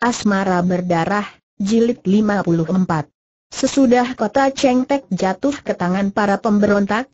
Asmara Berdarah, Jilid 54 Sesudah kota Chengtek jatuh ke tangan para pemberontak,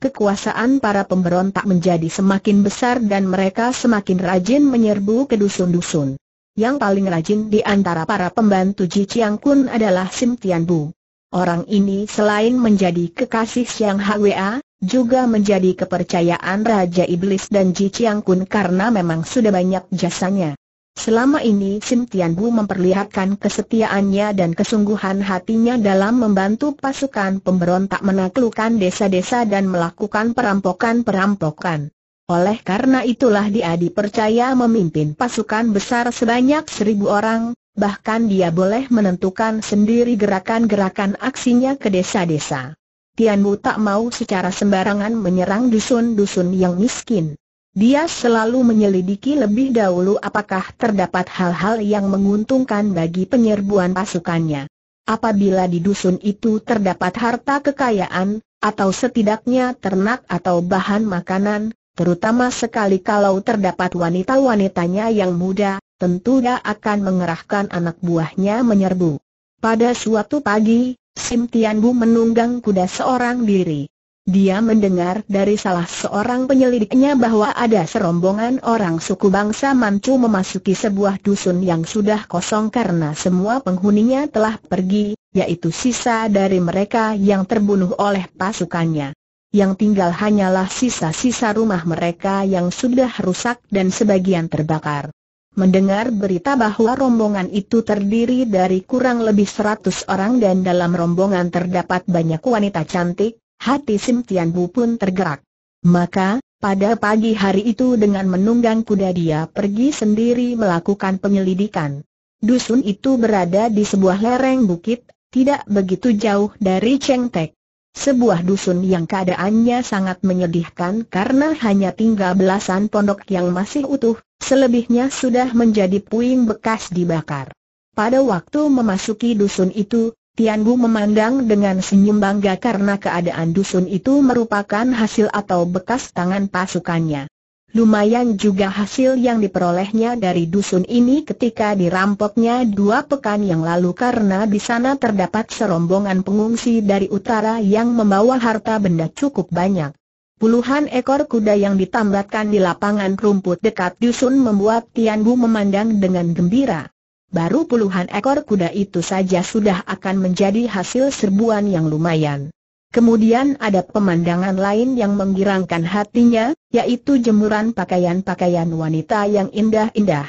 kekuasaan para pemberontak menjadi semakin besar dan mereka semakin rajin menyerbu ke dusun-dusun. Yang paling rajin di antara para pembantu Ji Chiang Kun adalah Sim Tian Bu. Orang ini selain menjadi kekasih Siang Hwa, juga menjadi kepercayaan Raja Iblis dan Ji Chiang Kun karena memang sudah banyak jasanya. Selama ini Sim Tian Bu memperlihatkan kesetiaannya dan kesungguhan hatinya dalam membantu pasukan pemberontak menaklukkan desa-desa dan melakukan perampokan-perampokan. Oleh karena itulah dia dipercaya memimpin pasukan besar sebanyak seribu orang, bahkan dia boleh menentukan sendiri gerakan-gerakan aksinya ke desa-desa. Tian Bu tak mau secara sembarangan menyerang dusun-dusun yang miskin. Dia selalu menyelidiki lebih dahulu apakah terdapat hal-hal yang menguntungkan bagi penyerbuan pasukannya. Apabila di dusun itu terdapat harta kekayaan, atau setidaknya ternak atau bahan makanan, terutama sekali kalau terdapat wanita-wanitanya yang muda, tentu dia akan mengerahkan anak buahnya menyerbu. Pada suatu pagi, Sim Tian Bu menunggang kuda seorang diri. Dia mendengar dari salah seorang penyelidiknya bahwa ada serombongan orang suku bangsa Manchu memasuki sebuah dusun yang sudah kosong karena semua penghuninya telah pergi, yaitu sisa dari mereka yang terbunuh oleh pasukannya. Yang tinggal hanyalah sisa-sisa rumah mereka yang sudah rusak dan sebagian terbakar. Mendengar berita bahwa rombongan itu terdiri dari kurang lebih seratus orang dan dalam rombongan terdapat banyak wanita cantik, hati Sim Tian Bu pun tergerak. Maka, pada pagi hari itu dengan menunggang kuda dia pergi sendiri melakukan penyelidikan. Dusun itu berada di sebuah lereng bukit, tidak begitu jauh dari Chengtek. Sebuah dusun yang keadaannya sangat menyedihkan karena hanya tinggal belasan pondok yang masih utuh, selebihnya sudah menjadi puing bekas dibakar. Pada waktu memasuki dusun itu, Tian Bu memandang dengan senyum bangga karena keadaan dusun itu merupakan hasil atau bekas tangan pasukannya. Lumayan juga hasil yang diperolehnya dari dusun ini ketika dirampoknya dua pekan yang lalu karena di sana terdapat serombongan pengungsi dari utara yang membawa harta benda cukup banyak. Puluhan ekor kuda yang ditambatkan di lapangan rumput dekat dusun membuat Tian Bu memandang dengan gembira baru puluhan ekor kuda itu saja sudah akan menjadi hasil serbuan yang lumayan. Kemudian ada pemandangan lain yang menggirangkan hatinya, yaitu jemuran pakaian-pakaian wanita yang indah-indah.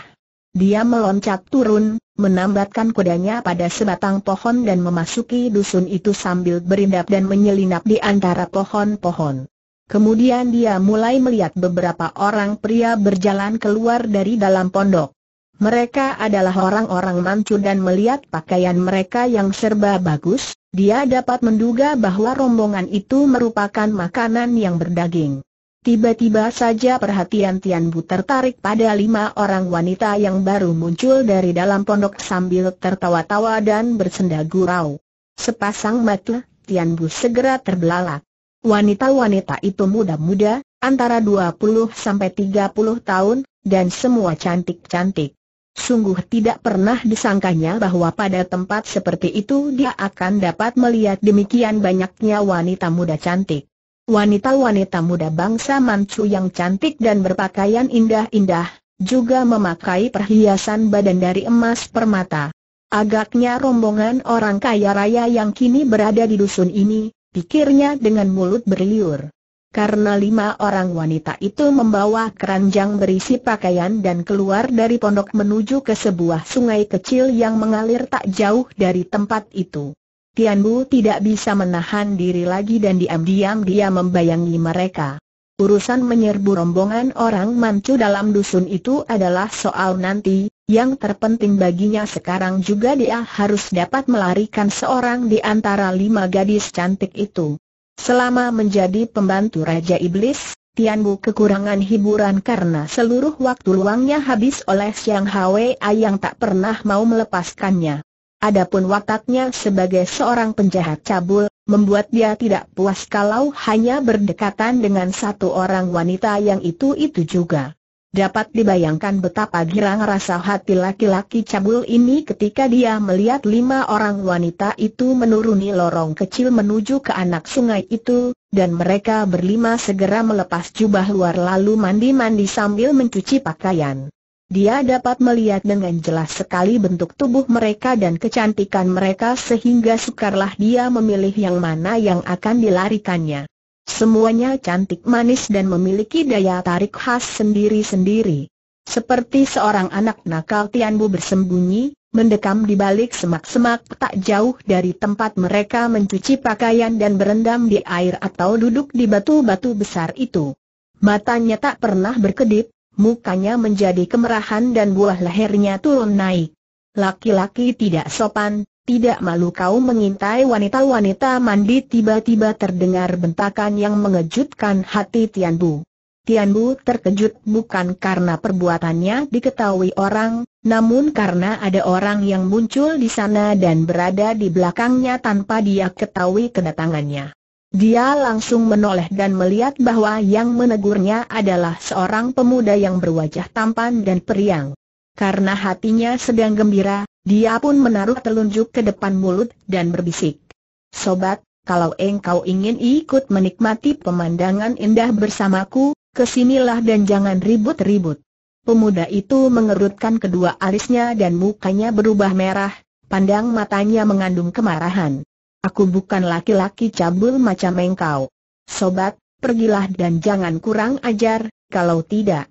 Dia meloncat turun, menambatkan kudanya pada sebatang pohon dan memasuki dusun itu sambil berindap dan menyelinap di antara pohon-pohon. Kemudian dia mulai melihat beberapa orang pria berjalan keluar dari dalam pondok. Mereka adalah orang-orang mancu dan melihat pakaian mereka yang serba bagus, dia dapat menduga bahwa rombongan itu merupakan makanan yang berdaging. Tiba-tiba saja perhatian Tian Bu tertarik pada lima orang wanita yang baru muncul dari dalam pondok sambil tertawa-tawa dan bersenda gurau. Sepasang mata, Tian Bu segera terbelalak. Wanita-wanita itu muda-muda, antara 20 sampai 30 tahun, dan semua cantik-cantik. Sungguh tidak pernah disangkanya bahwa pada tempat seperti itu dia akan dapat melihat demikian banyaknya wanita muda cantik. Wanita-wanita muda bangsa Manchu yang cantik dan berpakaian indah-indah, juga memakai perhiasan badan dari emas permata. Agaknya rombongan orang kaya raya yang kini berada di dusun ini, pikirnya dengan mulut berliur karena lima orang wanita itu membawa keranjang berisi pakaian dan keluar dari pondok menuju ke sebuah sungai kecil yang mengalir tak jauh dari tempat itu. Tianbu tidak bisa menahan diri lagi dan diam-diam dia membayangi mereka. Urusan menyerbu rombongan orang mancu dalam dusun itu adalah soal nanti, yang terpenting baginya sekarang juga dia harus dapat melarikan seorang di antara lima gadis cantik itu. Selama menjadi pembantu Raja Iblis, Tian Bu kekurangan hiburan karena seluruh waktu luangnya habis oleh Siang Hwa yang tak pernah mau melepaskannya. Adapun wataknya sebagai seorang penjahat cabul, membuat dia tidak puas kalau hanya berdekatan dengan satu orang wanita yang itu-itu juga. Dapat dibayangkan betapa girang rasa hati laki-laki cabul ini ketika dia melihat lima orang wanita itu menuruni lorong kecil menuju ke anak sungai itu, dan mereka berlima segera melepas jubah luar lalu mandi-mandi sambil mencuci pakaian. Dia dapat melihat dengan jelas sekali bentuk tubuh mereka dan kecantikan mereka sehingga sukarlah dia memilih yang mana yang akan dilarikannya. Semuanya cantik manis dan memiliki daya tarik khas sendiri-sendiri. Seperti seorang anak nakal Tianbu bersembunyi, mendekam di balik semak-semak tak jauh dari tempat mereka mencuci pakaian dan berendam di air atau duduk di batu-batu besar itu. Matanya tak pernah berkedip, mukanya menjadi kemerahan dan buah lehernya turun naik. Laki-laki tidak sopan, tidak malu kau mengintai wanita-wanita mandi tiba-tiba terdengar bentakan yang mengejutkan hati Tian Bu. Tian Bu terkejut bukan karena perbuatannya diketahui orang, namun karena ada orang yang muncul di sana dan berada di belakangnya tanpa dia ketahui kedatangannya. Dia langsung menoleh dan melihat bahwa yang menegurnya adalah seorang pemuda yang berwajah tampan dan periang. Karena hatinya sedang gembira, dia pun menaruh telunjuk ke depan mulut dan berbisik. Sobat, kalau engkau ingin ikut menikmati pemandangan indah bersamaku, kesinilah dan jangan ribut-ribut. Pemuda itu mengerutkan kedua alisnya dan mukanya berubah merah, pandang matanya mengandung kemarahan. Aku bukan laki-laki cabul macam engkau. Sobat, pergilah dan jangan kurang ajar, kalau tidak.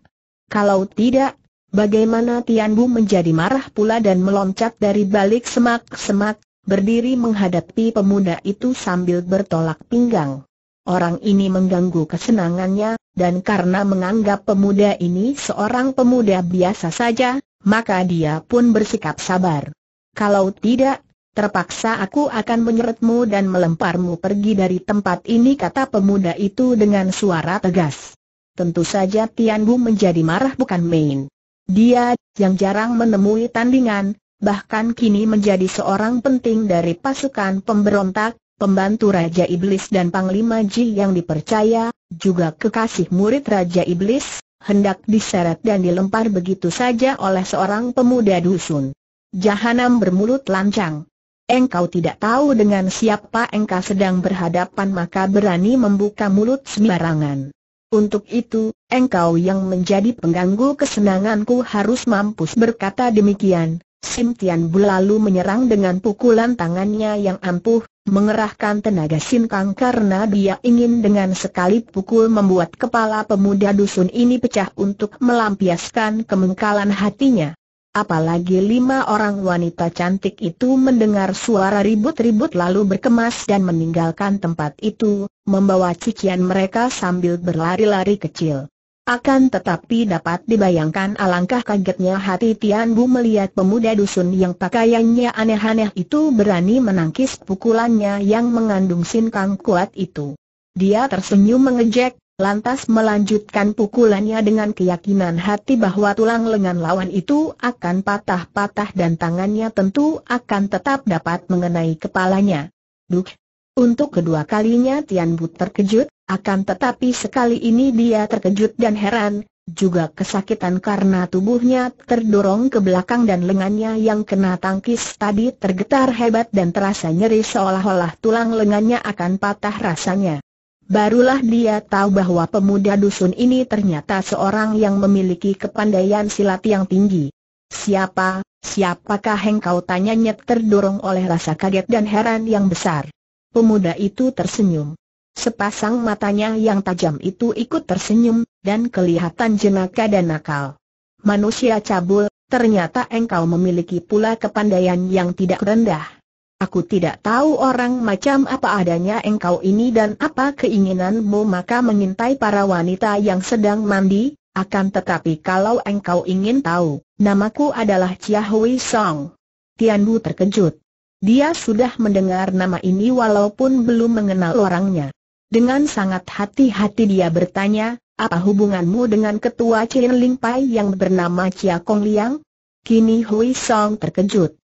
Kalau tidak, Bagaimana Tian Bu menjadi marah pula dan meloncat dari balik semak-semak, berdiri menghadapi pemuda itu sambil bertolak pinggang. Orang ini mengganggu kesenangannya, dan karena menganggap pemuda ini seorang pemuda biasa saja, maka dia pun bersikap sabar. Kalau tidak, terpaksa aku akan menyeretmu dan melemparmu pergi dari tempat ini kata pemuda itu dengan suara tegas. Tentu saja Tian Bu menjadi marah bukan main. Dia, yang jarang menemui tandingan, bahkan kini menjadi seorang penting dari pasukan pemberontak, pembantu Raja Iblis dan Panglima Ji yang dipercaya, juga kekasih murid Raja Iblis, hendak diseret dan dilempar begitu saja oleh seorang pemuda dusun. Jahanam bermulut lancang engkau tidak tahu dengan siapa engkau sedang berhadapan maka berani membuka mulut sembarangan. Untuk itu, engkau yang menjadi pengganggu kesenanganku harus mampus berkata demikian. Sim Tian Bu lalu menyerang dengan pukulan tangannya yang ampuh, mengerahkan tenaga Sin Kang karena dia ingin dengan sekali pukul membuat kepala pemuda dusun ini pecah untuk melampiaskan kemengkalan hatinya. Apalagi lima orang wanita cantik itu mendengar suara ribut-ribut lalu berkemas dan meninggalkan tempat itu, membawa cucian mereka sambil berlari-lari kecil. Akan tetapi dapat dibayangkan alangkah kagetnya hati Tian Bu melihat pemuda dusun yang pakaiannya aneh-aneh itu berani menangkis pukulannya yang mengandung sinkang kuat itu. Dia tersenyum mengejek, lantas melanjutkan pukulannya dengan keyakinan hati bahwa tulang lengan lawan itu akan patah-patah dan tangannya tentu akan tetap dapat mengenai kepalanya. Duk. Untuk kedua kalinya Tian Bu terkejut, akan tetapi sekali ini dia terkejut dan heran, juga kesakitan karena tubuhnya terdorong ke belakang dan lengannya yang kena tangkis tadi tergetar hebat dan terasa nyeri seolah-olah tulang lengannya akan patah rasanya. Barulah dia tahu bahwa pemuda dusun ini ternyata seorang yang memiliki kepandaian silat yang tinggi. Siapa, siapakah engkau tanyanya terdorong oleh rasa kaget dan heran yang besar. Pemuda itu tersenyum. Sepasang matanya yang tajam itu ikut tersenyum, dan kelihatan jenaka dan nakal. Manusia cabul, ternyata engkau memiliki pula kepandaian yang tidak rendah. Aku tidak tahu orang macam apa adanya engkau ini dan apa keinginanmu maka mengintai para wanita yang sedang mandi, akan tetapi kalau engkau ingin tahu, namaku adalah Chia Hui Song. Tian Bu terkejut. Dia sudah mendengar nama ini walaupun belum mengenal orangnya. Dengan sangat hati-hati dia bertanya, apa hubunganmu dengan ketua Chin Ling Pai yang bernama Chia Kong Liang? Kini Hui Song terkejut.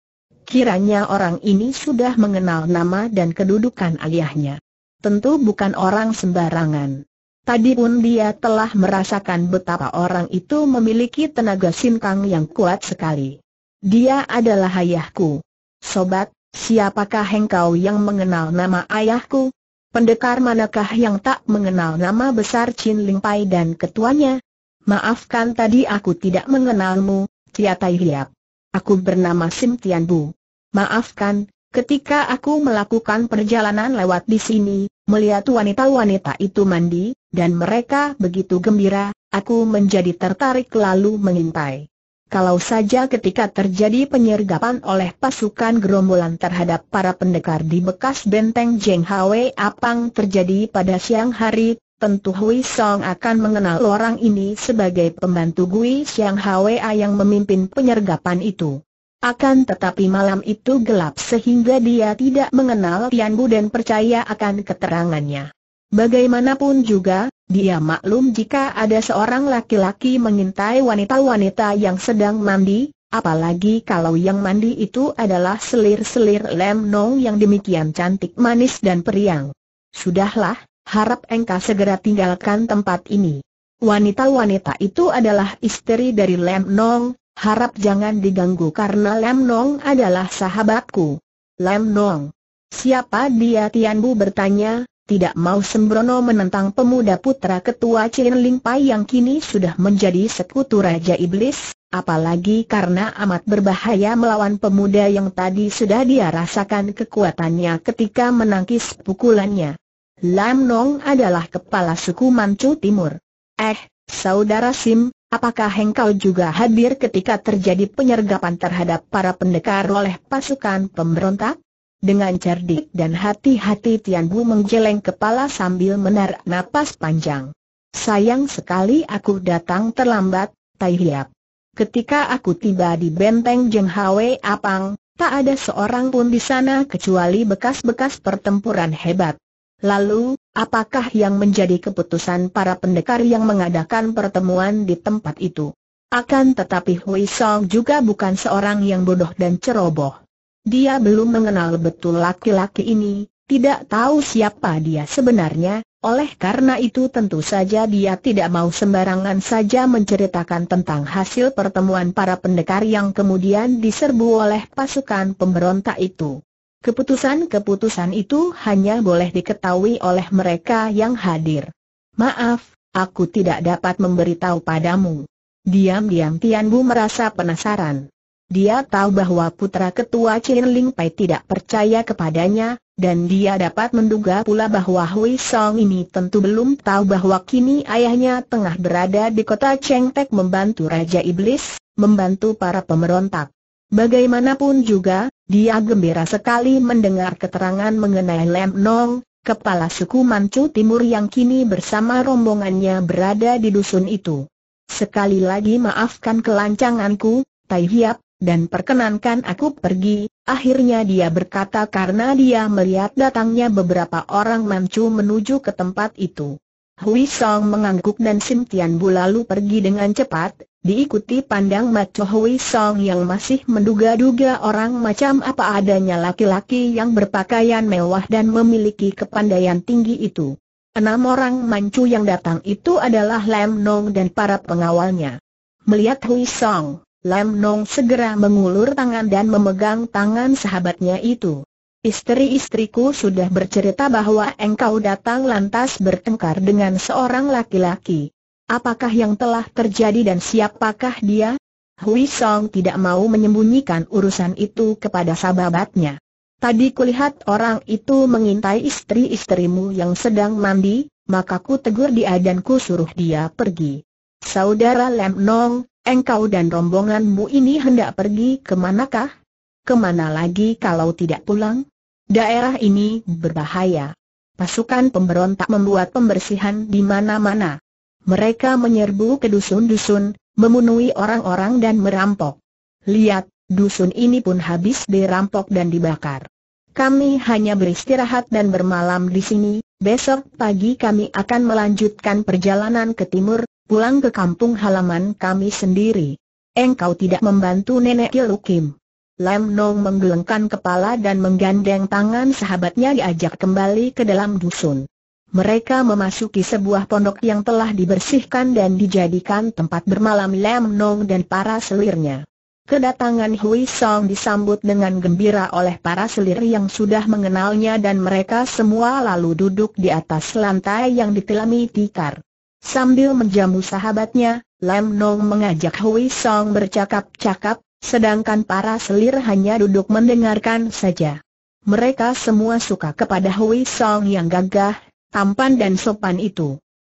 Kiranya orang ini sudah mengenal nama dan kedudukan ayahnya. Tentu bukan orang sembarangan. Tadi pun dia telah merasakan betapa orang itu memiliki tenaga sinkang yang kuat sekali. Dia adalah ayahku. Sobat, siapakah engkau yang mengenal nama ayahku? Pendekar manakah yang tak mengenal nama besar Chin Ling Pai dan ketuanya? Maafkan tadi aku tidak mengenalmu, Tia Tai Hiap. Aku bernama Sim Tian Bu. Maafkan, ketika aku melakukan perjalanan lewat di sini, melihat wanita-wanita itu mandi, dan mereka begitu gembira, aku menjadi tertarik lalu mengintai. Kalau saja ketika terjadi penyergapan oleh pasukan gerombolan terhadap para pendekar di bekas benteng Jeng Hwe Apang terjadi pada siang hari, tentu Hui Song akan mengenal orang ini sebagai pembantu Gui Siang Hwa yang memimpin penyergapan itu. Akan tetapi malam itu gelap sehingga dia tidak mengenal Tian Bu dan percaya akan keterangannya. Bagaimanapun juga, dia maklum jika ada seorang laki-laki mengintai wanita-wanita yang sedang mandi, apalagi kalau yang mandi itu adalah selir-selir Lem Nong yang demikian cantik manis dan periang. Sudahlah, harap engkau segera tinggalkan tempat ini. Wanita-wanita itu adalah istri dari Lem Nong, Harap jangan diganggu karena Lam Nong adalah sahabatku. Lam Nong. Siapa dia Tian Bu bertanya, tidak mau sembrono menentang pemuda putra ketua Chin Ling Pai yang kini sudah menjadi sekutu Raja Iblis, apalagi karena amat berbahaya melawan pemuda yang tadi sudah dia rasakan kekuatannya ketika menangkis pukulannya. Lam Nong adalah kepala suku Manchu Timur. Eh, saudara Sim, Apakah hengkau juga hadir ketika terjadi penyergapan terhadap para pendekar oleh pasukan pemberontak? Dengan cerdik dan hati-hati Tian Bu menggeleng kepala sambil menarik napas panjang. Sayang sekali aku datang terlambat, Tai Hiap. Ketika aku tiba di benteng Jeng Hwe Apang, tak ada seorang pun di sana kecuali bekas-bekas pertempuran hebat. Lalu, Apakah yang menjadi keputusan para pendekar yang mengadakan pertemuan di tempat itu? Akan tetapi Hui Song juga bukan seorang yang bodoh dan ceroboh. Dia belum mengenal betul laki-laki ini, tidak tahu siapa dia sebenarnya, oleh karena itu tentu saja dia tidak mau sembarangan saja menceritakan tentang hasil pertemuan para pendekar yang kemudian diserbu oleh pasukan pemberontak itu. Keputusan-keputusan itu hanya boleh diketahui oleh mereka yang hadir. Maaf, aku tidak dapat memberitahu padamu. Diam-diam Tian Bu merasa penasaran. Dia tahu bahwa putra ketua Chin Ling Pai tidak percaya kepadanya, dan dia dapat menduga pula bahwa Hui Song ini tentu belum tahu bahwa kini ayahnya tengah berada di kota Cheng Tek membantu Raja Iblis, membantu para pemberontak. Bagaimanapun juga, dia gembira sekali mendengar keterangan mengenai Lem Nong, kepala suku Manchu Timur yang kini bersama rombongannya berada di dusun itu. Sekali lagi maafkan kelancanganku, Tai Hiap, dan perkenankan aku pergi, akhirnya dia berkata karena dia melihat datangnya beberapa orang Manchu menuju ke tempat itu. Hui Song mengangguk dan Sim Tian Bu lalu pergi dengan cepat, Diikuti pandang Macho Hui Song yang masih menduga-duga orang macam apa adanya laki-laki yang berpakaian mewah dan memiliki kepandaian tinggi itu. Enam orang mancu yang datang itu adalah Lam Nong dan para pengawalnya. Melihat Hui Song, Lam Nong segera mengulur tangan dan memegang tangan sahabatnya itu. Istri-istriku sudah bercerita bahwa engkau datang lantas bertengkar dengan seorang laki-laki. Apakah yang telah terjadi dan siapakah dia? Hui Song tidak mau menyembunyikan urusan itu kepada sahabatnya. Tadi kulihat orang itu mengintai istri-istrimu yang sedang mandi, maka ku tegur dia dan ku suruh dia pergi. Saudara Lem Nong, engkau dan rombonganmu ini hendak pergi ke manakah? Kemana lagi kalau tidak pulang? Daerah ini berbahaya. Pasukan pemberontak membuat pembersihan di mana-mana mereka menyerbu ke dusun-dusun, memenuhi orang-orang dan merampok. Lihat, dusun ini pun habis dirampok dan dibakar. Kami hanya beristirahat dan bermalam di sini, besok pagi kami akan melanjutkan perjalanan ke timur, pulang ke kampung halaman kami sendiri. Engkau tidak membantu nenek Kilukim. Lam Nong menggelengkan kepala dan menggandeng tangan sahabatnya diajak kembali ke dalam dusun. Mereka memasuki sebuah pondok yang telah dibersihkan dan dijadikan tempat bermalam Lam Nong dan para selirnya. Kedatangan Hui Song disambut dengan gembira oleh para selir yang sudah mengenalnya dan mereka semua lalu duduk di atas lantai yang ditilami tikar. Sambil menjamu sahabatnya, Lam Nong mengajak Hui Song bercakap-cakap, sedangkan para selir hanya duduk mendengarkan saja. Mereka semua suka kepada Hui Song yang gagah tampan dan sopan itu.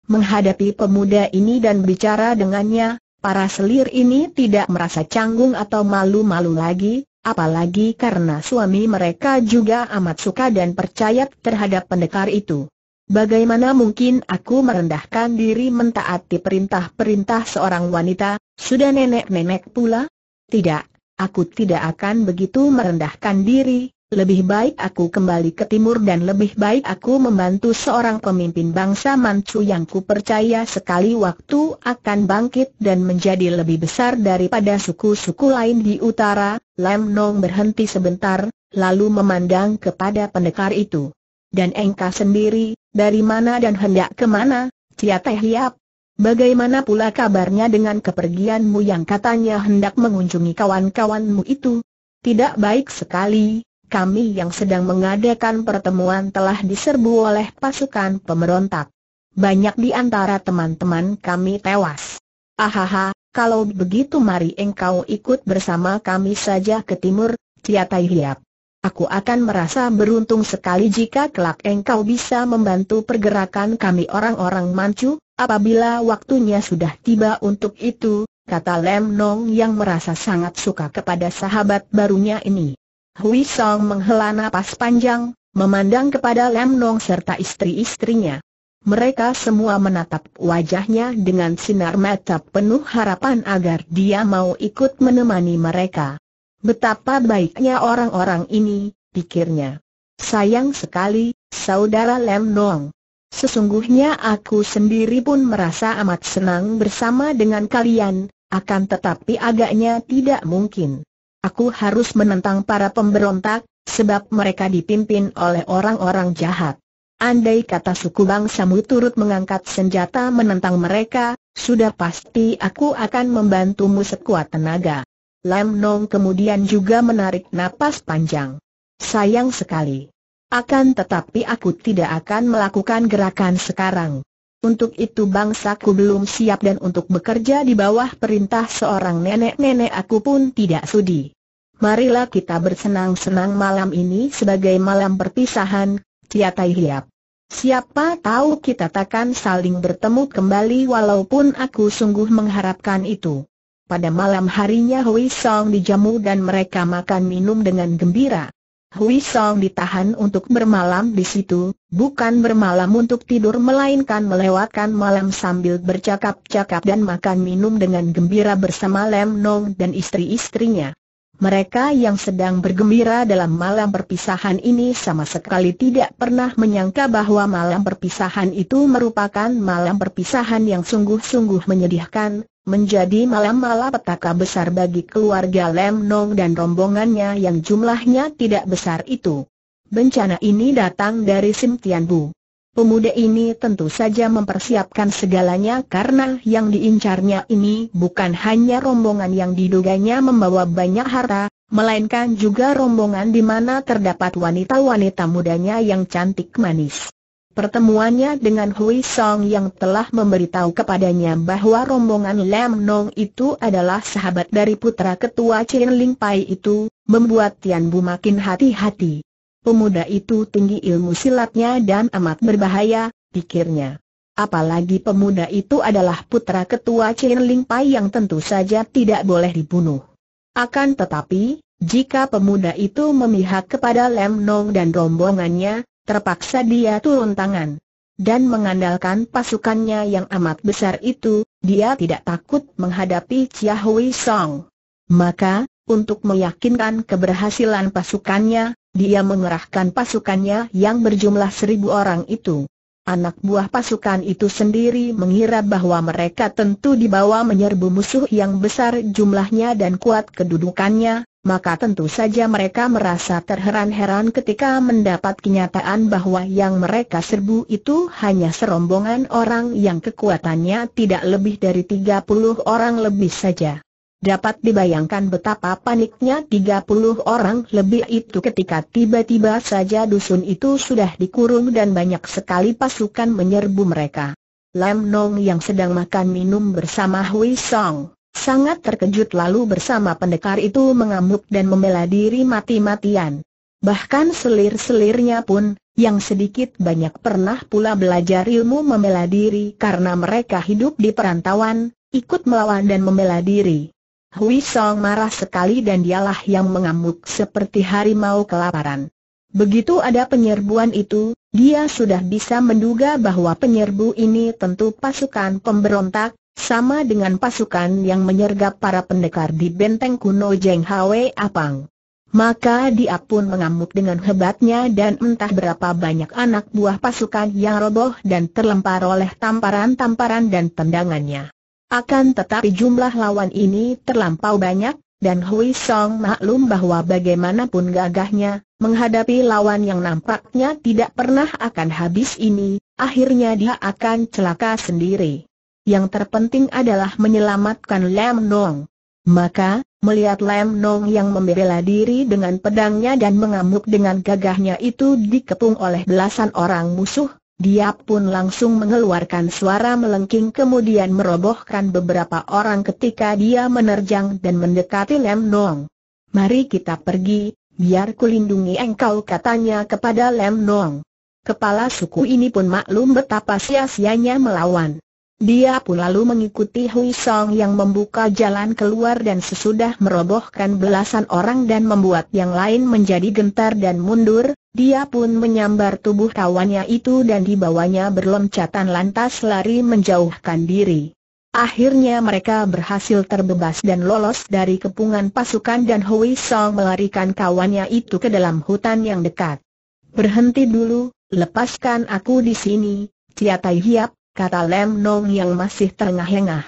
Menghadapi pemuda ini dan bicara dengannya, para selir ini tidak merasa canggung atau malu-malu lagi, apalagi karena suami mereka juga amat suka dan percaya terhadap pendekar itu. Bagaimana mungkin aku merendahkan diri mentaati perintah-perintah seorang wanita, sudah nenek-nenek pula? Tidak, aku tidak akan begitu merendahkan diri, lebih baik aku kembali ke timur dan lebih baik aku membantu seorang pemimpin bangsa Manchu yang percaya sekali waktu akan bangkit dan menjadi lebih besar daripada suku-suku lain di utara. Lam Nong berhenti sebentar, lalu memandang kepada pendekar itu. Dan engkau sendiri, dari mana dan hendak kemana, Cia Teh Hiap? Bagaimana pula kabarnya dengan kepergianmu yang katanya hendak mengunjungi kawan-kawanmu itu? Tidak baik sekali, kami yang sedang mengadakan pertemuan telah diserbu oleh pasukan pemberontak. Banyak di antara teman-teman kami tewas. Ahaha, kalau begitu mari engkau ikut bersama kami saja ke timur, Ciatai Hiap. Aku akan merasa beruntung sekali jika kelak engkau bisa membantu pergerakan kami orang-orang Manchu, apabila waktunya sudah tiba untuk itu, kata Lem Nong yang merasa sangat suka kepada sahabat barunya ini. Hui Song menghela nafas panjang, memandang kepada Lam Nong serta istri-istrinya. Mereka semua menatap wajahnya dengan sinar mata penuh harapan agar dia mau ikut menemani mereka. Betapa baiknya orang-orang ini, pikirnya. Sayang sekali, saudara Lam Nong. Sesungguhnya aku sendiri pun merasa amat senang bersama dengan kalian, akan tetapi agaknya tidak mungkin. Aku harus menentang para pemberontak, sebab mereka dipimpin oleh orang-orang jahat. Andai kata suku bangsamu turut mengangkat senjata menentang mereka, sudah pasti aku akan membantumu sekuat tenaga. Lam Nong kemudian juga menarik napas panjang. Sayang sekali. Akan tetapi aku tidak akan melakukan gerakan sekarang. Untuk itu bangsaku belum siap dan untuk bekerja di bawah perintah seorang nenek-nenek aku pun tidak sudi marilah kita bersenang-senang malam ini sebagai malam perpisahan, Tai Hiap. Siapa tahu kita takkan saling bertemu kembali walaupun aku sungguh mengharapkan itu. Pada malam harinya Hui Song dijamu dan mereka makan minum dengan gembira. Hui Song ditahan untuk bermalam di situ, bukan bermalam untuk tidur melainkan melewatkan malam sambil bercakap-cakap dan makan minum dengan gembira bersama Lem Nong dan istri-istrinya. Mereka yang sedang bergembira dalam malam perpisahan ini sama sekali tidak pernah menyangka bahwa malam perpisahan itu merupakan malam perpisahan yang sungguh-sungguh menyedihkan, menjadi malam petaka besar bagi keluarga Lem Nong dan rombongannya yang jumlahnya tidak besar itu. Bencana ini datang dari Sim Tian Bu. Pemuda ini tentu saja mempersiapkan segalanya karena yang diincarnya ini bukan hanya rombongan yang diduganya membawa banyak harta, melainkan juga rombongan di mana terdapat wanita-wanita mudanya yang cantik manis. Pertemuannya dengan Hui Song yang telah memberitahu kepadanya bahwa rombongan Lam Nong itu adalah sahabat dari putra ketua Chen Ling Pai itu, membuat Tian Bu makin hati-hati pemuda itu tinggi ilmu silatnya dan amat berbahaya, pikirnya. Apalagi pemuda itu adalah putra ketua Chen Ling Pai yang tentu saja tidak boleh dibunuh. Akan tetapi, jika pemuda itu memihak kepada Lem Nong dan rombongannya, terpaksa dia turun tangan. Dan mengandalkan pasukannya yang amat besar itu, dia tidak takut menghadapi Chia Hui Song. Maka, untuk meyakinkan keberhasilan pasukannya, dia mengerahkan pasukannya yang berjumlah seribu orang itu. Anak buah pasukan itu sendiri mengira bahwa mereka tentu dibawa menyerbu musuh yang besar jumlahnya dan kuat kedudukannya, maka tentu saja mereka merasa terheran-heran ketika mendapat kenyataan bahwa yang mereka serbu itu hanya serombongan orang yang kekuatannya tidak lebih dari 30 orang lebih saja. Dapat dibayangkan betapa paniknya 30 orang lebih itu ketika tiba-tiba saja dusun itu sudah dikurung dan banyak sekali pasukan menyerbu mereka. Lam Nong yang sedang makan minum bersama Hui Song, sangat terkejut lalu bersama pendekar itu mengamuk dan membela diri mati-matian. Bahkan selir-selirnya pun, yang sedikit banyak pernah pula belajar ilmu membela diri karena mereka hidup di perantauan, ikut melawan dan membela diri. Hui Song marah sekali dan dialah yang mengamuk seperti harimau kelaparan. Begitu ada penyerbuan itu, dia sudah bisa menduga bahwa penyerbu ini tentu pasukan pemberontak, sama dengan pasukan yang menyergap para pendekar di benteng kuno Jeng Hwe Apang. Maka dia pun mengamuk dengan hebatnya dan entah berapa banyak anak buah pasukan yang roboh dan terlempar oleh tamparan-tamparan dan tendangannya. Akan tetapi jumlah lawan ini terlampau banyak, dan Hui Song maklum bahwa bagaimanapun gagahnya, menghadapi lawan yang nampaknya tidak pernah akan habis ini, akhirnya dia akan celaka sendiri. Yang terpenting adalah menyelamatkan Lam Nong. Maka, melihat Lam Nong yang membela diri dengan pedangnya dan mengamuk dengan gagahnya itu dikepung oleh belasan orang musuh, dia pun langsung mengeluarkan suara melengking kemudian merobohkan beberapa orang ketika dia menerjang dan mendekati Lem Nong. Mari kita pergi, biar kulindungi engkau katanya kepada Lem Nong. Kepala suku ini pun maklum betapa sia-sianya melawan. Dia pun lalu mengikuti Hui Song yang membuka jalan keluar dan sesudah merobohkan belasan orang dan membuat yang lain menjadi gentar dan mundur, dia pun menyambar tubuh kawannya itu dan dibawanya berloncatan lantas lari menjauhkan diri. Akhirnya mereka berhasil terbebas dan lolos dari kepungan pasukan dan Hui Song melarikan kawannya itu ke dalam hutan yang dekat. Berhenti dulu, lepaskan aku di sini, Cia Tai Hiap, kata Lem Nong yang masih terengah-engah.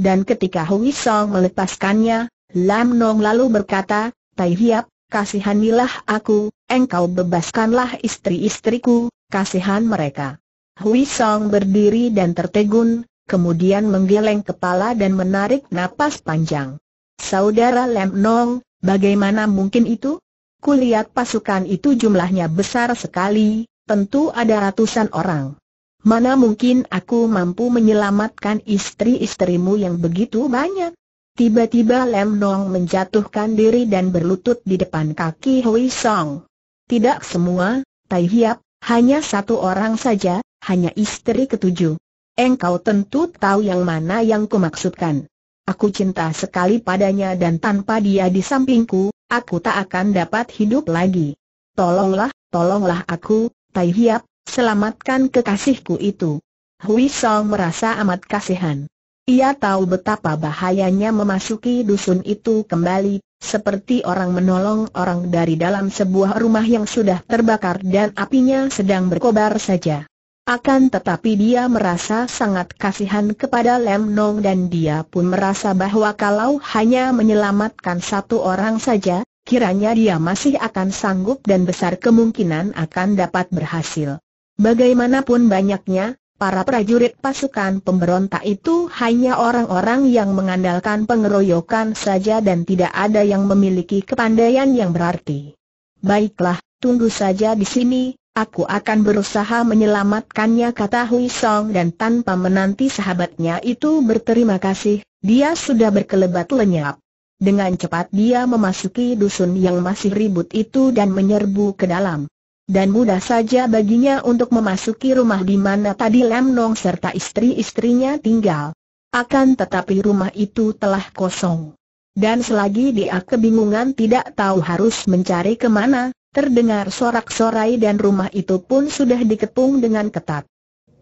Dan ketika Hui Song melepaskannya, Lam Nong lalu berkata, Tai Hiap, kasihanilah aku, engkau bebaskanlah istri-istriku, kasihan mereka. Hui Song berdiri dan tertegun, kemudian menggeleng kepala dan menarik napas panjang. Saudara Lem Nong, bagaimana mungkin itu? Kulihat pasukan itu jumlahnya besar sekali, tentu ada ratusan orang. Mana mungkin aku mampu menyelamatkan istri-istrimu yang begitu banyak? Tiba-tiba Lem Nong menjatuhkan diri dan berlutut di depan kaki Hui Song. Tidak semua, Tai Hiap, hanya satu orang saja, hanya istri ketujuh. Engkau tentu tahu yang mana yang kumaksudkan. Aku cinta sekali padanya dan tanpa dia di sampingku, aku tak akan dapat hidup lagi. Tolonglah, tolonglah aku, Tai Hiap, Selamatkan kekasihku itu. Hui Song merasa amat kasihan. Ia tahu betapa bahayanya memasuki dusun itu kembali, seperti orang menolong orang dari dalam sebuah rumah yang sudah terbakar dan apinya sedang berkobar saja. Akan tetapi dia merasa sangat kasihan kepada Lem Nong dan dia pun merasa bahwa kalau hanya menyelamatkan satu orang saja, kiranya dia masih akan sanggup dan besar kemungkinan akan dapat berhasil. Bagaimanapun banyaknya, para prajurit pasukan pemberontak itu hanya orang-orang yang mengandalkan pengeroyokan saja dan tidak ada yang memiliki kepandaian yang berarti. Baiklah, tunggu saja di sini, aku akan berusaha menyelamatkannya kata Hui Song dan tanpa menanti sahabatnya itu berterima kasih, dia sudah berkelebat lenyap. Dengan cepat dia memasuki dusun yang masih ribut itu dan menyerbu ke dalam dan mudah saja baginya untuk memasuki rumah di mana tadi Lam Nong serta istri-istrinya tinggal. Akan tetapi rumah itu telah kosong. Dan selagi dia kebingungan tidak tahu harus mencari kemana, terdengar sorak-sorai dan rumah itu pun sudah dikepung dengan ketat.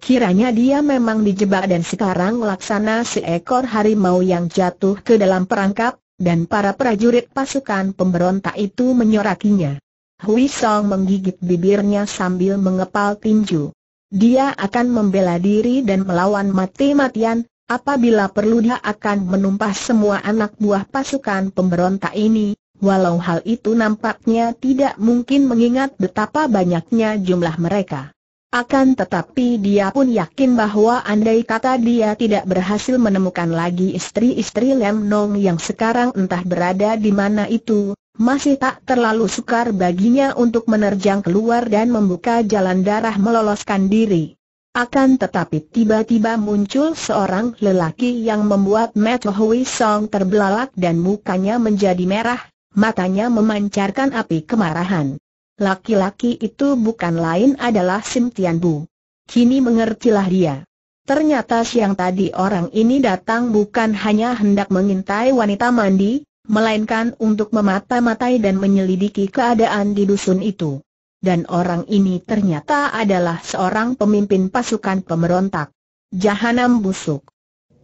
Kiranya dia memang dijebak dan sekarang laksana seekor harimau yang jatuh ke dalam perangkap, dan para prajurit pasukan pemberontak itu menyorakinya. Hui Song menggigit bibirnya sambil mengepal tinju. Dia akan membela diri dan melawan mati-matian, apabila perlu dia akan menumpas semua anak buah pasukan pemberontak ini, walau hal itu nampaknya tidak mungkin mengingat betapa banyaknya jumlah mereka. Akan tetapi dia pun yakin bahwa andai kata dia tidak berhasil menemukan lagi istri-istri Lem Nong yang sekarang entah berada di mana itu, masih tak terlalu sukar baginya untuk menerjang keluar dan membuka jalan darah meloloskan diri. Akan tetapi tiba-tiba muncul seorang lelaki yang membuat Matt Hui Song terbelalak dan mukanya menjadi merah, matanya memancarkan api kemarahan. Laki-laki itu bukan lain adalah Sim Tian Bu. Kini mengertilah dia. Ternyata siang tadi orang ini datang bukan hanya hendak mengintai wanita mandi, melainkan untuk memata-matai dan menyelidiki keadaan di dusun itu. Dan orang ini ternyata adalah seorang pemimpin pasukan pemberontak. Jahanam busuk.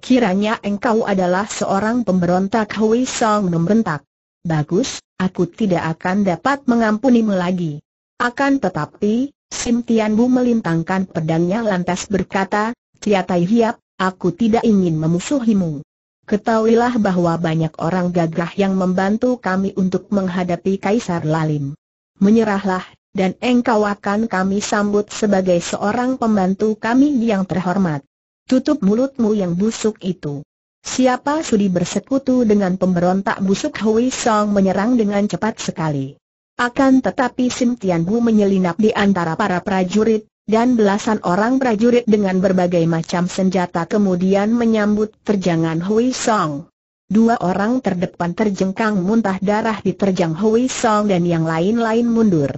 Kiranya engkau adalah seorang pemberontak Hui Song membentak. Bagus, aku tidak akan dapat mengampunimu lagi. Akan tetapi, Sim Tian Bu melintangkan pedangnya lantas berkata, Tiatai Hiap, aku tidak ingin memusuhimu. Ketahuilah bahwa banyak orang gagah yang membantu kami untuk menghadapi Kaisar Lalim. Menyerahlah, dan engkau akan kami sambut sebagai seorang pembantu kami yang terhormat. Tutup mulutmu yang busuk itu. Siapa sudi bersekutu dengan pemberontak busuk Hui Song menyerang dengan cepat sekali. Akan tetapi Sim Tian Bu menyelinap di antara para prajurit, dan belasan orang prajurit dengan berbagai macam senjata kemudian menyambut terjangan Hui Song. Dua orang terdepan terjengkang muntah darah di diterjang Hui Song dan yang lain-lain mundur.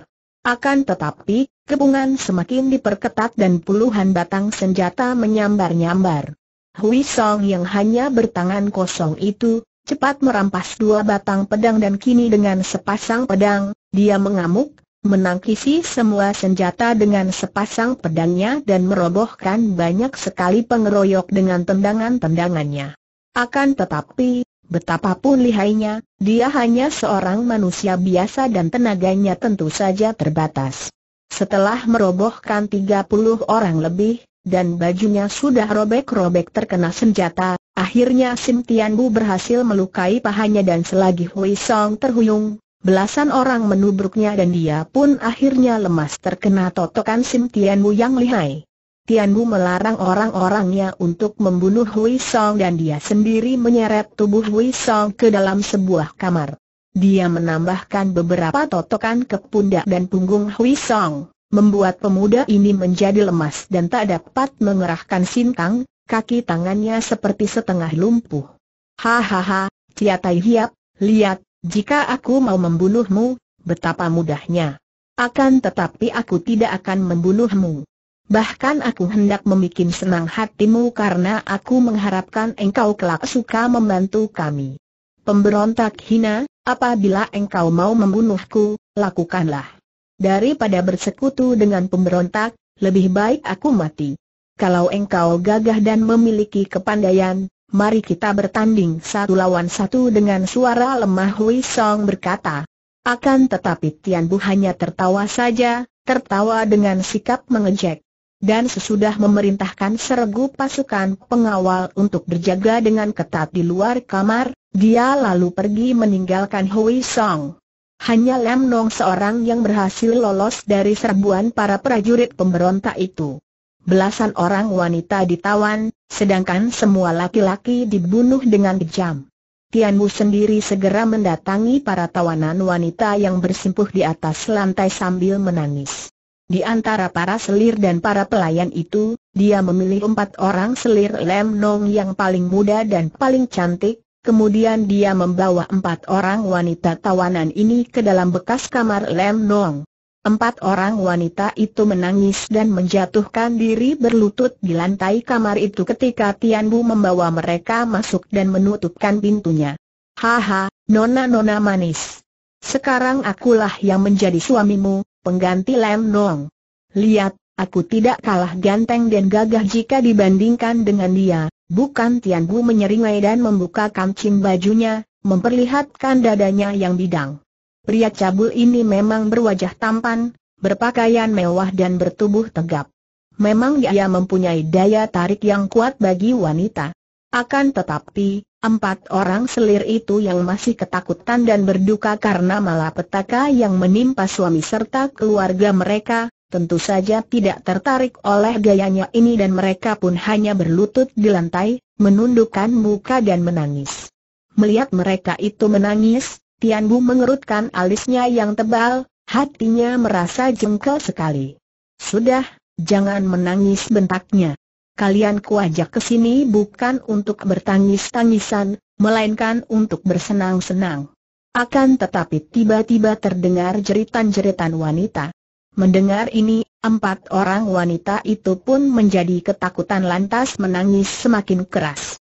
Akan tetapi, kepungan semakin diperketat dan puluhan batang senjata menyambar-nyambar. Hui Song yang hanya bertangan kosong itu, cepat merampas dua batang pedang dan kini dengan sepasang pedang, dia mengamuk, menangkisi semua senjata dengan sepasang pedangnya dan merobohkan banyak sekali pengeroyok dengan tendangan-tendangannya. Akan tetapi, betapapun lihainya, dia hanya seorang manusia biasa dan tenaganya tentu saja terbatas. Setelah merobohkan 30 orang lebih, dan bajunya sudah robek-robek terkena senjata, akhirnya Sim Tian Bu berhasil melukai pahanya dan selagi Hui Song terhuyung, Belasan orang menubruknya dan dia pun akhirnya lemas terkena totokan Sim Wu yang lihai. Wu melarang orang-orangnya untuk membunuh Hui Song dan dia sendiri menyeret tubuh Hui Song ke dalam sebuah kamar. Dia menambahkan beberapa totokan ke pundak dan punggung Hui Song, membuat pemuda ini menjadi lemas dan tak dapat mengerahkan sintang, kaki tangannya seperti setengah lumpuh. Hahaha, Tia Tai Hiap, lihat, jika aku mau membunuhmu, betapa mudahnya. Akan tetapi aku tidak akan membunuhmu. Bahkan aku hendak membuat senang hatimu karena aku mengharapkan engkau kelak suka membantu kami. Pemberontak hina, apabila engkau mau membunuhku, lakukanlah. Daripada bersekutu dengan pemberontak, lebih baik aku mati. Kalau engkau gagah dan memiliki kepandaian, mari kita bertanding satu lawan satu dengan suara lemah Hui Song berkata. Akan tetapi Tian Bu hanya tertawa saja, tertawa dengan sikap mengejek. Dan sesudah memerintahkan seregu pasukan pengawal untuk berjaga dengan ketat di luar kamar, dia lalu pergi meninggalkan Hui Song. Hanya Lam Nong seorang yang berhasil lolos dari serbuan para prajurit pemberontak itu. Belasan orang wanita ditawan, Sedangkan semua laki-laki dibunuh dengan kejam. Tianmu sendiri segera mendatangi para tawanan wanita yang bersimpuh di atas lantai sambil menangis. Di antara para selir dan para pelayan itu, dia memilih empat orang selir Lem Nong yang paling muda dan paling cantik, kemudian dia membawa empat orang wanita tawanan ini ke dalam bekas kamar Lem Nong. Empat orang wanita itu menangis dan menjatuhkan diri berlutut di lantai kamar itu ketika Tian Bu membawa mereka masuk dan menutupkan pintunya. Haha, nona-nona manis. Sekarang akulah yang menjadi suamimu, pengganti Lam Nong. Lihat, aku tidak kalah ganteng dan gagah jika dibandingkan dengan dia. Bukan Tian Bu menyeringai dan membuka kancing bajunya, memperlihatkan dadanya yang bidang. Pria cabul ini memang berwajah tampan, berpakaian mewah dan bertubuh tegap. Memang dia mempunyai daya tarik yang kuat bagi wanita. Akan tetapi, empat orang selir itu yang masih ketakutan dan berduka karena malapetaka yang menimpa suami serta keluarga mereka, tentu saja tidak tertarik oleh gayanya ini dan mereka pun hanya berlutut di lantai, menundukkan muka dan menangis. Melihat mereka itu menangis, Tian Bu mengerutkan alisnya yang tebal, hatinya merasa jengkel sekali. Sudah, jangan menangis bentaknya. Kalian kuajak ke sini bukan untuk bertangis-tangisan, melainkan untuk bersenang-senang. Akan tetapi tiba-tiba terdengar jeritan-jeritan wanita. Mendengar ini, empat orang wanita itu pun menjadi ketakutan lantas menangis semakin keras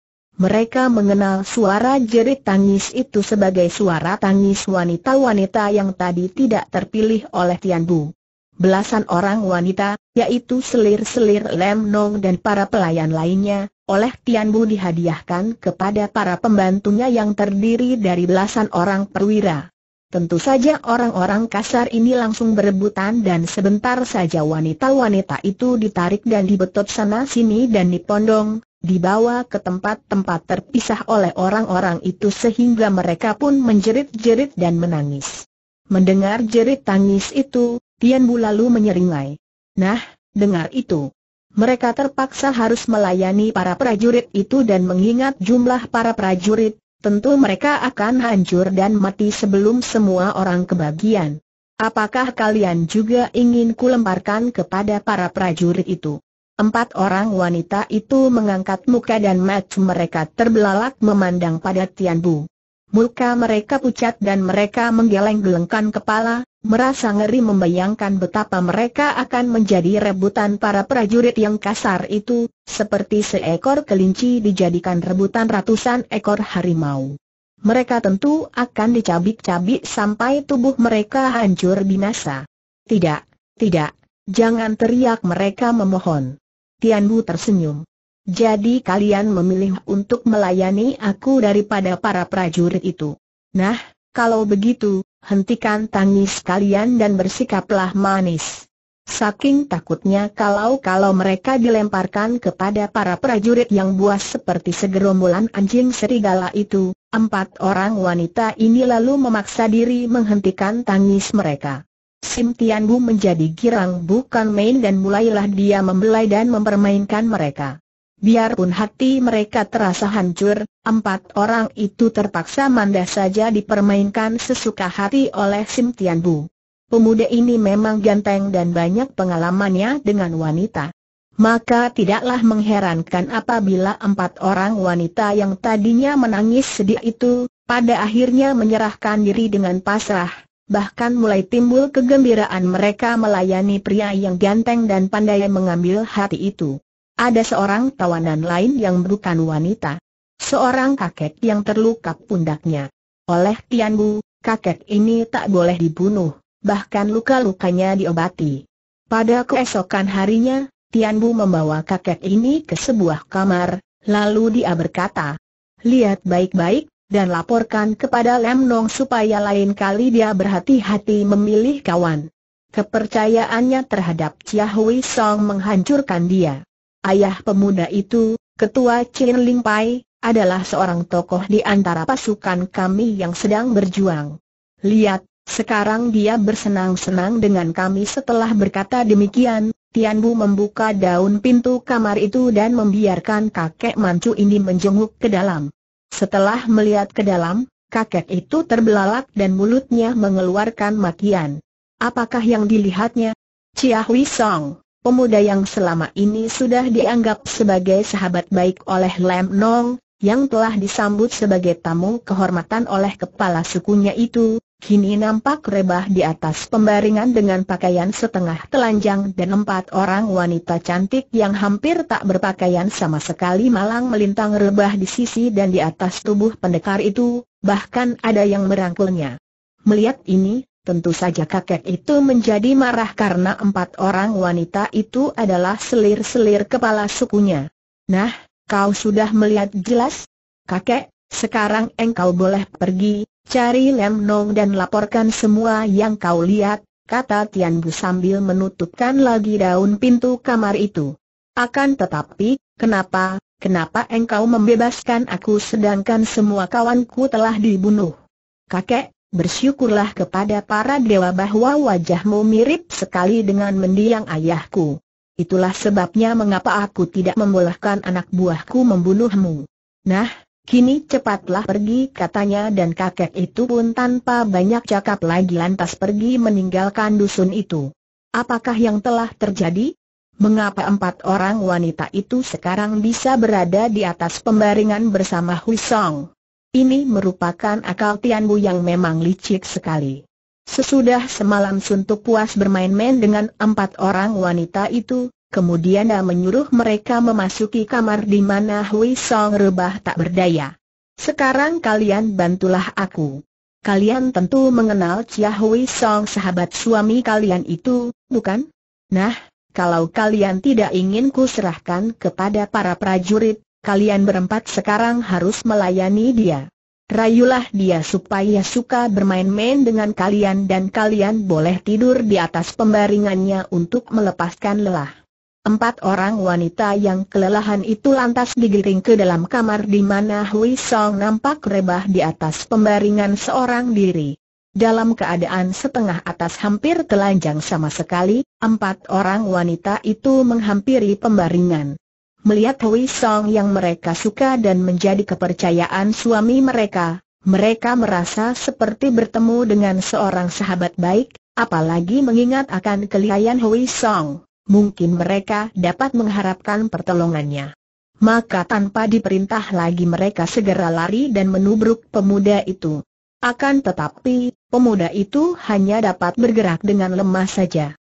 mereka mengenal suara jerit tangis itu sebagai suara tangis wanita-wanita yang tadi tidak terpilih oleh Tian Bu. Belasan orang wanita, yaitu selir-selir Lem Nong dan para pelayan lainnya, oleh Tian Bu dihadiahkan kepada para pembantunya yang terdiri dari belasan orang perwira. Tentu saja orang-orang kasar ini langsung berebutan dan sebentar saja wanita-wanita itu ditarik dan dibetot sana-sini dan dipondong, dibawa ke tempat-tempat terpisah oleh orang-orang itu sehingga mereka pun menjerit-jerit dan menangis. Mendengar jerit tangis itu, Tian Bu lalu menyeringai. Nah, dengar itu. Mereka terpaksa harus melayani para prajurit itu dan mengingat jumlah para prajurit, tentu mereka akan hancur dan mati sebelum semua orang kebagian. Apakah kalian juga ingin kulemparkan kepada para prajurit itu? Empat orang wanita itu mengangkat muka dan mata mereka terbelalak memandang pada Tian Bu. Muka mereka pucat dan mereka menggeleng-gelengkan kepala, merasa ngeri membayangkan betapa mereka akan menjadi rebutan para prajurit yang kasar itu, seperti seekor kelinci dijadikan rebutan ratusan ekor harimau. Mereka tentu akan dicabik-cabik sampai tubuh mereka hancur binasa. Tidak, tidak, jangan teriak mereka memohon. Tian Bu tersenyum. Jadi kalian memilih untuk melayani aku daripada para prajurit itu. Nah, kalau begitu, hentikan tangis kalian dan bersikaplah manis. Saking takutnya kalau-kalau mereka dilemparkan kepada para prajurit yang buas seperti segerombolan anjing serigala itu, empat orang wanita ini lalu memaksa diri menghentikan tangis mereka. Sim Tian Bu menjadi girang bukan main dan mulailah dia membelai dan mempermainkan mereka. Biarpun hati mereka terasa hancur, empat orang itu terpaksa mandah saja dipermainkan sesuka hati oleh Sim Tian Bu. Pemuda ini memang ganteng dan banyak pengalamannya dengan wanita. Maka tidaklah mengherankan apabila empat orang wanita yang tadinya menangis sedih itu, pada akhirnya menyerahkan diri dengan pasrah, bahkan mulai timbul kegembiraan mereka melayani pria yang ganteng dan pandai mengambil hati itu. Ada seorang tawanan lain yang bukan wanita. Seorang kakek yang terluka pundaknya. Oleh Tian Bu, kakek ini tak boleh dibunuh, bahkan luka-lukanya diobati. Pada keesokan harinya, Tian Bu membawa kakek ini ke sebuah kamar, lalu dia berkata, Lihat baik-baik, dan laporkan kepada Lem Nong supaya lain kali dia berhati-hati memilih kawan. Kepercayaannya terhadap Chia Hui Song menghancurkan dia. Ayah pemuda itu, ketua Chin Ling Pai, adalah seorang tokoh di antara pasukan kami yang sedang berjuang. Lihat, sekarang dia bersenang-senang dengan kami setelah berkata demikian, Tian Bu membuka daun pintu kamar itu dan membiarkan kakek Mancu ini menjenguk ke dalam. Setelah melihat ke dalam, kakek itu terbelalak dan mulutnya mengeluarkan makian. Apakah yang dilihatnya? Chia Hui Song, pemuda yang selama ini sudah dianggap sebagai sahabat baik oleh Lam Nong, yang telah disambut sebagai tamu kehormatan oleh kepala sukunya itu, Kini nampak rebah di atas pembaringan dengan pakaian setengah telanjang dan empat orang wanita cantik yang hampir tak berpakaian sama sekali malang melintang rebah di sisi dan di atas tubuh pendekar itu, bahkan ada yang merangkulnya. Melihat ini, tentu saja kakek itu menjadi marah karena empat orang wanita itu adalah selir-selir kepala sukunya. Nah, kau sudah melihat jelas? Kakek, sekarang engkau boleh pergi, cari Lem Nong dan laporkan semua yang kau lihat, kata Tian Bu sambil menutupkan lagi daun pintu kamar itu. Akan tetapi, kenapa, kenapa engkau membebaskan aku sedangkan semua kawanku telah dibunuh? Kakek, bersyukurlah kepada para dewa bahwa wajahmu mirip sekali dengan mendiang ayahku. Itulah sebabnya mengapa aku tidak membolehkan anak buahku membunuhmu. Nah, Kini cepatlah pergi katanya dan kakek itu pun tanpa banyak cakap lagi lantas pergi meninggalkan dusun itu. Apakah yang telah terjadi? Mengapa empat orang wanita itu sekarang bisa berada di atas pembaringan bersama Hui Song? Ini merupakan akal Tianbu yang memang licik sekali. Sesudah semalam suntuk puas bermain-main dengan empat orang wanita itu, Kemudian dia menyuruh mereka memasuki kamar di mana Hui Song rebah tak berdaya. Sekarang kalian bantulah aku. Kalian tentu mengenal Cia Hui Song sahabat suami kalian itu, bukan? Nah, kalau kalian tidak ingin ku serahkan kepada para prajurit, kalian berempat sekarang harus melayani dia. Rayulah dia supaya suka bermain-main dengan kalian dan kalian boleh tidur di atas pembaringannya untuk melepaskan lelah. Empat orang wanita yang kelelahan itu lantas digiring ke dalam kamar di mana Hui Song nampak rebah di atas pembaringan seorang diri. Dalam keadaan setengah atas hampir telanjang sama sekali, empat orang wanita itu menghampiri pembaringan. Melihat Hui Song yang mereka suka dan menjadi kepercayaan suami mereka, mereka merasa seperti bertemu dengan seorang sahabat baik, apalagi mengingat akan kelihayan Hui Song mungkin mereka dapat mengharapkan pertolongannya. Maka tanpa diperintah lagi mereka segera lari dan menubruk pemuda itu. Akan tetapi, pemuda itu hanya dapat bergerak dengan lemah saja.